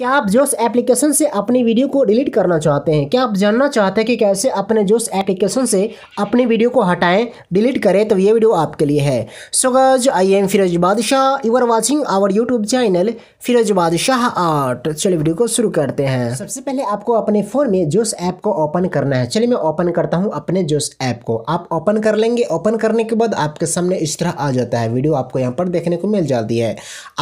क्या आप जोश एप्लीकेशन से अपनी वीडियो को डिलीट करना चाहते हैं क्या आप जानना चाहते हैं कि कैसे अपने जोश एप्लीकेशन से अपनी वीडियो को हटाएं डिलीट करें तो ये वीडियो आपके लिए है सो गज आई am Firoz Badshah you are watching our YouTube channel Firoz Badshah art चलिए वीडियो को शुरू करते हैं सबसे पहले आपको अपने फ़ोन में जोश ऐप को ओपन करना है चलिए मैं ओपन करता हूँ अपने जोश ऐप को आप ओपन कर लेंगे ओपन करने के बाद आपके सामने इस तरह आ जाता है वीडियो आपको यहाँ पर देखने को मिल जाती है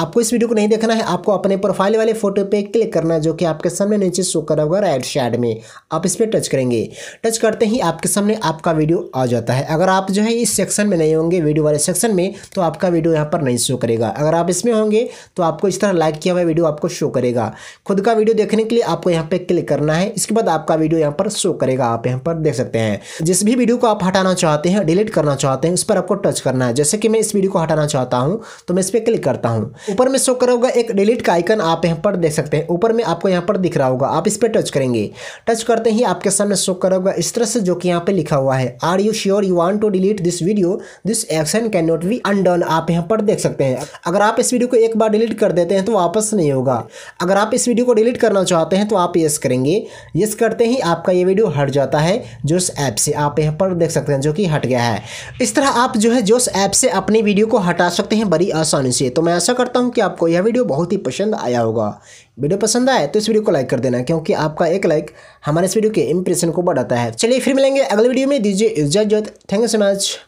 आपको इस वीडियो को नहीं देखना है आपको अपने प्रोफाइल वाले फोटो पे पर क्लिक करना है जो कि आपके सामने नीचे शो करा होगा राइट साइड में आप इस पर टच करेंगे टच करते ही आपके सामने आपका वीडियो आ जाता है अगर आप जो है इस सेक्शन में नहीं होंगे वीडियो वाले सेक्शन में तो आपका वीडियो यहाँ पर नहीं शो करेगा अगर आप इसमें होंगे तो आपको इस तरह लाइक किया हुआ वीडियो आपको शो करेगा खुद का वीडियो देखने के लिए आपको यहाँ पर क्लिक करना है इसके बाद आपका वीडियो यहाँ पर शो करेगा आप यहाँ पर देख सकते हैं जिस भी वीडियो को आप हटाना चाहते हैं डिलीट करना चाहते हैं उस पर आपको टच करना है जैसे कि मैं इस वीडियो को हटाना चाहता हूँ तो मैं इस पर क्लिक करता हूँ ऊपर में शो करोगा एक डिलीट का आइकन आप यहाँ पर देख सकते हैं हैं ऊपर में आपको यहाँ पर दिख रहा होगा आप इस पर टच करेंगे टच करते ही आपके सामने शो करोगा इस तरह से जो कि यहाँ पे लिखा हुआ है are you sure you want to delete this video this action can not be undone आप यहाँ पर देख सकते हैं अगर आप इस वीडियो को एक बार डिलीट कर देते हैं तो वापस नहीं होगा अगर आप इस वीडियो को डिलीट करना चाहते हैं तो आप यस करेंगे यस करते ही आपका ये वीडियो हट जाता है जोश ऐप से आप यहाँ पर देख सकते हैं जो कि हट गया है इस तरह आप जो है जोश ऐप से अपनी वीडियो को हटा सकते हैं बड़ी आसानी से तो मैं ऐसा करता हूँ कि आपको यह वीडियो बहुत ही पसंद आया होगा वीडियो पसंद आए तो इस वीडियो को लाइक कर देना क्योंकि आपका एक लाइक हमारे इस वीडियो के इंप्रेशन को बढ़ाता है चलिए फिर मिलेंगे अगले वीडियो में दीजिए इजाजत थैंक यू सो मच